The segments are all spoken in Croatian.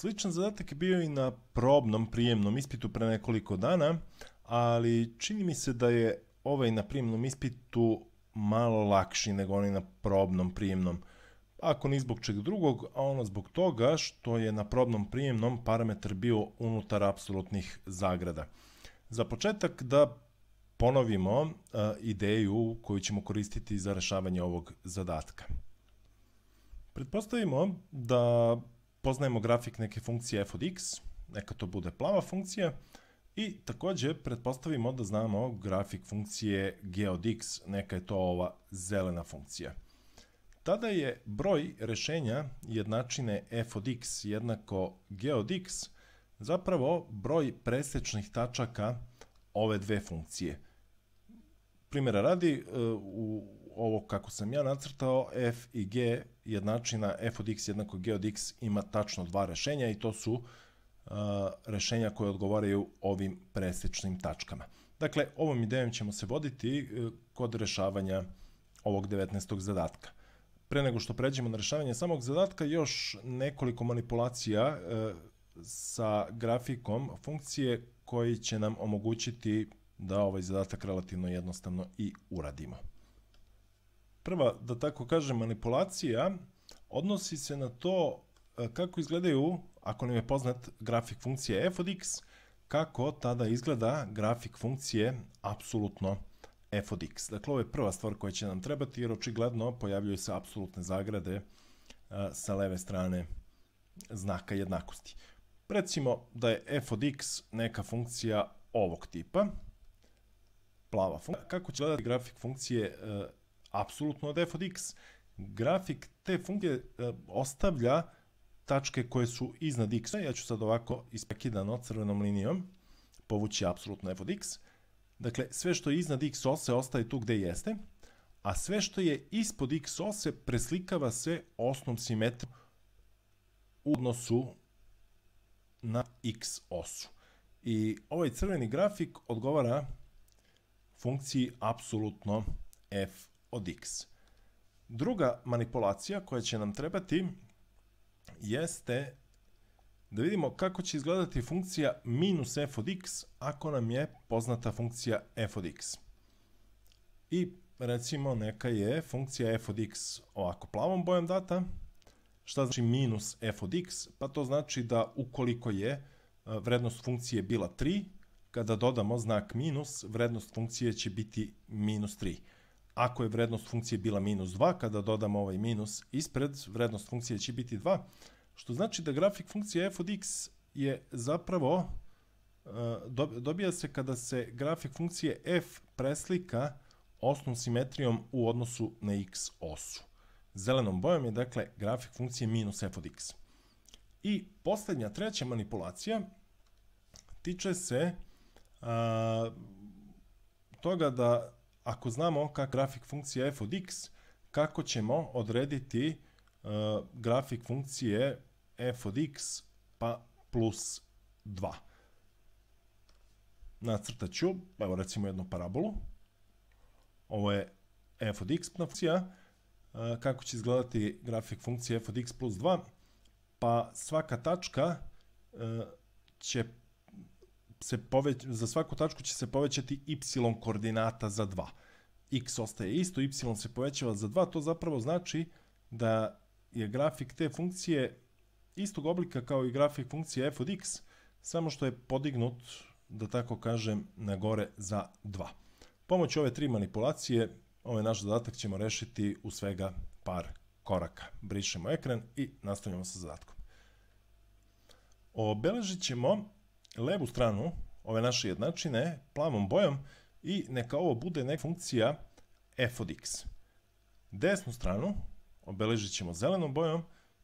Sličan zadatak je bio i na probnom prijemnom ispitu pre nekoliko dana, ali čini mi se da je ovaj na prijemnom ispitu malo lakši nego onaj na probnom prijemnom. Ako ni zbog čeg drugog, a ono zbog toga što je na probnom prijemnom parametar bio unutar apsolutnih zagrada. Za početak da ponovimo e, ideju koju ćemo koristiti za rješavanje ovog zadatka. Pretpostavimo da poznajemo grafik neke funkcije f od x, neka to bude plava funkcija, i također pretpostavimo da znamo grafik funkcije g neka je to ova zelena funkcija. Tada je broj rešenja jednačine f od x jednako g zapravo broj presečnih tačaka ove dve funkcije. Primjera radi, e, u ovo kako sam ja nacrtao, f i g jednačina f od x jednako g ima tačno dva rešenja i to su rješenja uh, rešenja koje odgovaraju ovim presječnim tačkama. Dakle, ovom idejom ćemo se voditi uh, kod rješavanja ovog 19. zadatka. Pre nego što pređemo na rješavanje samog zadatka, još nekoliko manipulacija uh, sa grafikom funkcije koji će nam omogućiti da ovaj zadatak relativno jednostavno i uradimo prva, da tako kažem, manipulacija odnosi se na to e, kako izgledaju, ako nam je poznat grafik funkcije f x, kako tada izgleda grafik funkcije apsolutno f od x. Dakle, ovo je prva stvar koja će nam trebati jer očigledno pojavljuju se apsolutne zagrade e, sa leve strane znaka jednakosti. Recimo da je f neka funkcija ovog tipa, plava funkcija. Kako će gledati grafik funkcije e, apsolutno od f x. Grafik te funkcije e, ostavlja tačke koje su iznad x. Ja ću sad ovako ispekidano crvenom linijom povući apsolutno f x. Dakle, sve što je iznad x ose ostaje tu gdje jeste, a sve što je ispod x ose preslikava se osnom simetrijom u odnosu na x osu. I ovaj crveni grafik odgovara funkciji apsolutno f od x. Druga manipulacija koja će nam trebati jeste da vidimo kako će izgledati funkcija minus f od x ako nam je poznata funkcija f od x. I recimo neka je funkcija f od x ovako plavom bojem data. Šta znači minus f od x? Pa to znači da ukoliko je e, vrednost funkcije bila 3, kada dodamo znak minus, vrednost funkcije će biti minus 3. Ako je vrednost funkcije bila minus 2, kada dodamo ovaj minus ispred, vrednost funkcije će biti 2, što znači da grafik funkcije f od x je zapravo, e, dobija se kada se grafik funkcije f preslika osnom simetrijom u odnosu na x osu. Zelenom bojom je dakle grafik funkcije minus f od x. I posljednja, treća manipulacija tiče se toga da ako znamo kak grafik funkcija f od kako ćemo odrediti e, grafik funkcije f od x pa plus 2. Nacrtat ću, evo recimo jednu parabolu. Ovo je f od funkcija. E, kako će izgledati grafik funkcije f od plus 2? Pa svaka tačka e, će se za svaku tačku će se povećati y koordinata za 2. x ostaje isto, y se povećava za 2, to zapravo znači da je grafik te funkcije istog oblika kao i grafik funkcije f od x, samo što je podignut, da tako kažem, na gore za 2. Pomoću ove tri manipulacije, ovaj naš zadatak ćemo rešiti u svega par koraka. Brišemo ekran i nastavljamo sa zadatkom. Obeležit ćemo levu stranu ove naše jednačine plavom bojom i neka ovo bude neka funkcija f Desnu stranu obeležit ćemo zelenom bojom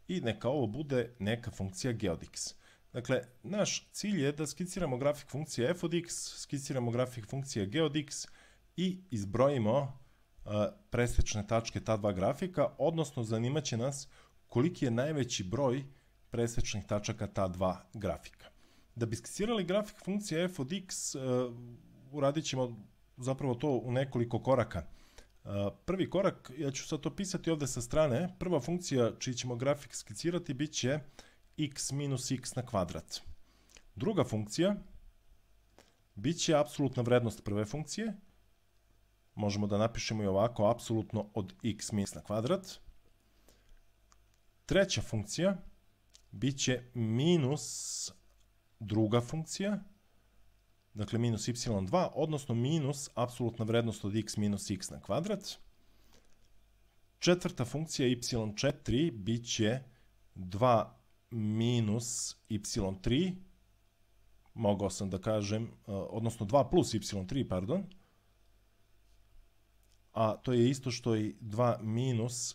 i neka ovo bude neka funkcija g od Dakle, naš cilj je da skiciramo grafik funkcije f od x, skiciramo grafik funkcije g i izbrojimo e, presječne tačke ta dva grafika, odnosno zanimaće nas koliki je najveći broj presečnih tačaka ta dva grafika. Da bi skisirali grafik funkcije f od x, eh, uradit ćemo zapravo to u nekoliko koraka. Eh, prvi korak, ja ću sad to pisati ovdje sa strane, prva funkcija čiji ćemo grafik skicirati bit će x minus x na kvadrat. Druga funkcija bit će apsolutna vrednost prve funkcije. Možemo da napišemo i ovako, apsolutno od x minus na kvadrat. Treća funkcija bit će minus druga funkcija, dakle minus y2, odnosno minus apsolutna vrednost od x minus x na kvadrat. Četvrta funkcija y4 bit će 2 minus y3, mogao sam da kažem, e, odnosno 2 plus y3, pardon, a to je isto što i 2 minus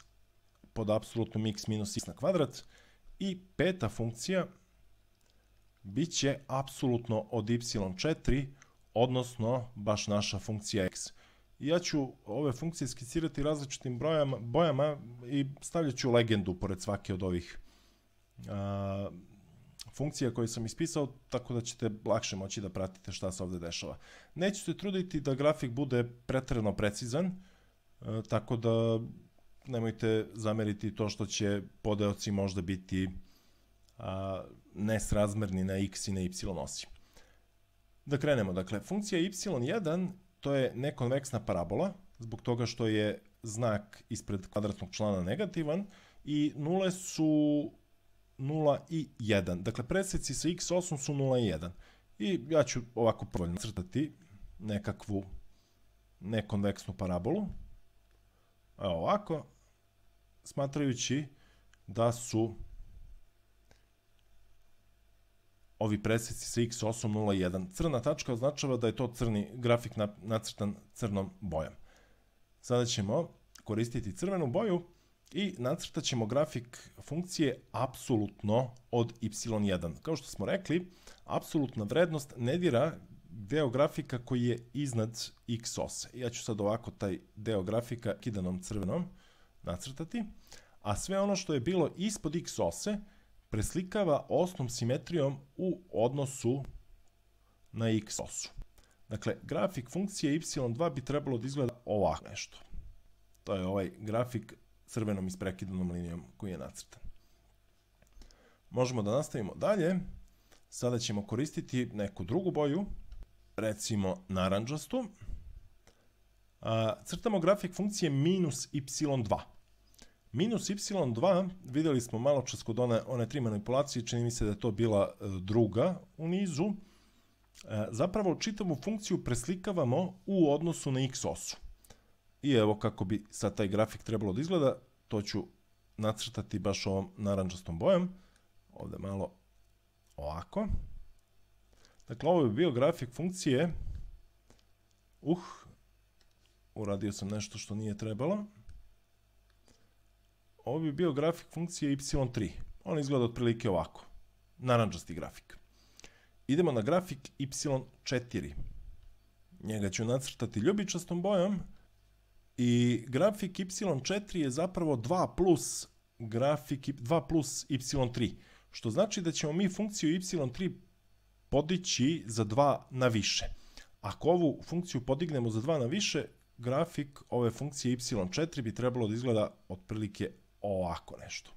pod apsolutnom x minus x na kvadrat. I peta funkcija bit će apsolutno od y4, odnosno baš naša funkcija x. Ja ću ove funkcije skicirati različitim bojama i stavljat ću legendu pored svake od ovih funkcija koje sam ispisao, tako da ćete lakše moći da pratite šta se ovdje dešava. Neću se truditi da grafik bude pretredno precizan, tako da nemojte zamjeriti to što će podeoci možda biti nesrazmerni na x i na y osi. Da krenemo, dakle, funkcija y1 to je nekonveksna parabola, zbog toga što je znak ispred kvadratnog člana negativan i nule su 0 i 1. Dakle, preseci sa x osom su 0 i 1. I ja ću ovako prvo crtati nekakvu nekonveksnu parabolu. Evo ovako, smatrajući da su ovi presjeci sa x801. Crna tačka označava da je to crni grafik nacrtan crnom bojem. Sada ćemo koristiti crvenu boju i nacrtat ćemo grafik funkcije apsolutno od y1. Kao što smo rekli, apsolutna vrednost ne dira deo grafika koji je iznad x ose. Ja ću sad ovako taj deo grafika kidanom crvenom nacrtati, a sve ono što je bilo ispod x ose preslikava osnom simetrijom u odnosu na x osu. Dakle, grafik funkcije y2 bi trebalo da izgleda ovako nešto. To je ovaj grafik crvenom isprekidanom linijom koji je nacrtan. Možemo da nastavimo dalje. Sada ćemo koristiti neku drugu boju, recimo naranđastu. Crtamo grafik funkcije minus y2. Minus y2 vidjeli smo malo čas kod one, tri manipulacije, čini mi se da je to bila e, druga u nizu. E, zapravo čitavu funkciju preslikavamo u odnosu na x osu. I evo kako bi sad taj grafik trebalo da izgleda, to ću nacrtati baš ovom naranđastom bojem. Ovdje malo ovako. Dakle, ovo bi bio grafik funkcije. Uh, uradio sam nešto što nije trebalo. Ovo bi bio grafik funkcije y3. On izgleda otprilike ovako. Naranđasti grafik. Idemo na grafik y4. Njega ću nacrtati ljubičastom bojom. I grafik y4 je zapravo 2 plus grafik 2 plus y3. Što znači da ćemo mi funkciju y3 podići za 2 na više. Ako ovu funkciju podignemo za 2 na više, grafik ove funkcije y4 bi trebalo da izgleda otprilike ovako nešto.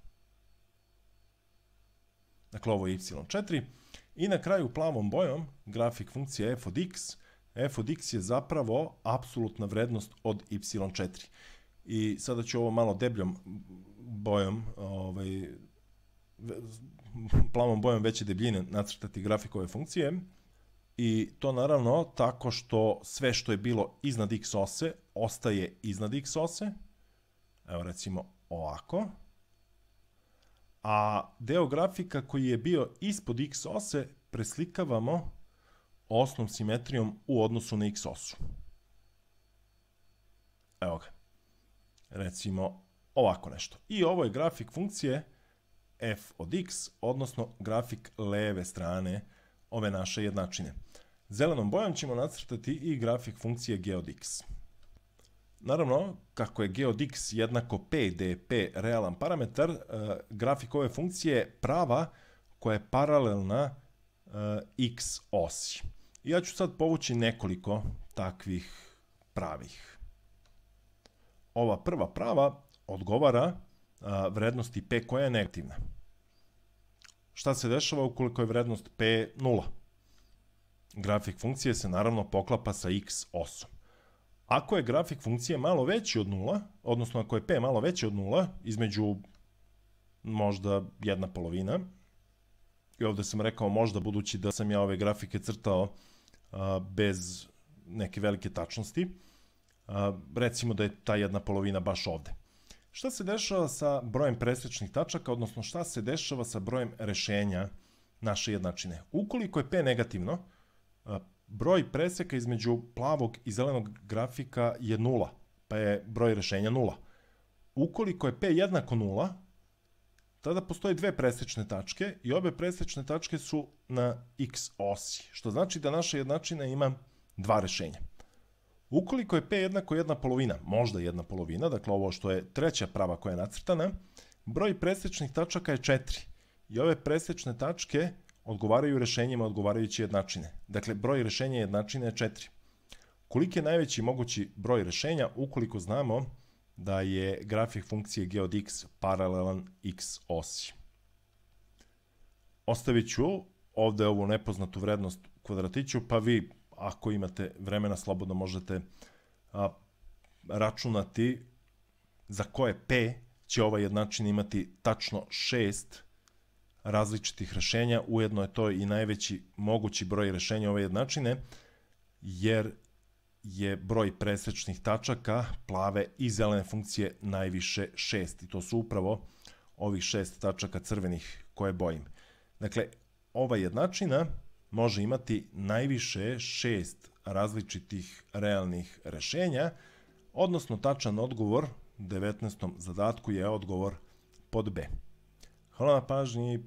Dakle, ovo je y4. I na kraju plavom bojom grafik funkcije f od x. f od x je zapravo apsolutna vrednost od y4. I sada ću ovo malo debljom bojom, ovaj, plavom bojom veće debljine nacrtati grafikove funkcije. I to naravno tako što sve što je bilo iznad x ose ostaje iznad x ose. Evo recimo ovako, a deo grafika koji je bio ispod x ose preslikavamo osnom simetrijom u odnosu na x osu. Evo ga. Recimo ovako nešto. I ovo je grafik funkcije f od x, odnosno grafik leve strane ove naše jednačine. Zelenom bojom ćemo nacrtati i grafik funkcije g od x. Naravno, kako je x jednako pdp realan parametar, e, grafik ove funkcije je prava koja je paralelna e, x osi. ja ću sad povući nekoliko takvih pravih. Ova prva prava odgovara e, vrijednosti p koja je negativna. Šta se dešava ukoliko je vrednost p nula? Grafik funkcije se naravno poklapa sa x osom. Ako je grafik funkcije malo veći od nula, odnosno ako je p malo veći od nula, između možda jedna polovina, i ovdje sam rekao možda budući da sam ja ove grafike crtao bez neke velike tačnosti, recimo da je ta jedna polovina baš ovdje. Šta se dešava sa brojem presječnih tačaka, odnosno šta se dešava sa brojem rješenja naše jednačine? Ukoliko je p negativno, broj preseka između plavog i zelenog grafika je nula, pa je broj rješenja nula. Ukoliko je P jednako nula, tada postoje dve presečne tačke i obe presečne tačke su na x osi, što znači da naša jednačina ima dva rješenja. Ukoliko je P jednako jedna polovina, možda jedna polovina, dakle ovo što je treća prava koja je nacrtana, broj presječnih tačaka je 4. I ove presječne tačke odgovaraju rešenjima odgovarajuće jednačine. Dakle, broj rešenja jednačine je 4. Koliki je najveći mogući broj rešenja ukoliko znamo da je grafik funkcije g od x paralelan x osi? Ostavit ću ovdje ovu nepoznatu vrednost kvadratiću, pa vi ako imate vremena slobodno možete računati za koje p će ova jednačina imati tačno 6 različitih rešenja, ujedno je to i najveći mogući broj rešenja ove jednačine, jer je broj presječnih tačaka plave i zelene funkcije najviše šest i to su upravo ovih šest tačaka crvenih koje bojim. Dakle, ova jednačina može imati najviše šest različitih realnih rešenja, odnosno tačan odgovor 19. zadatku je odgovor pod B. Cholera, na paźni,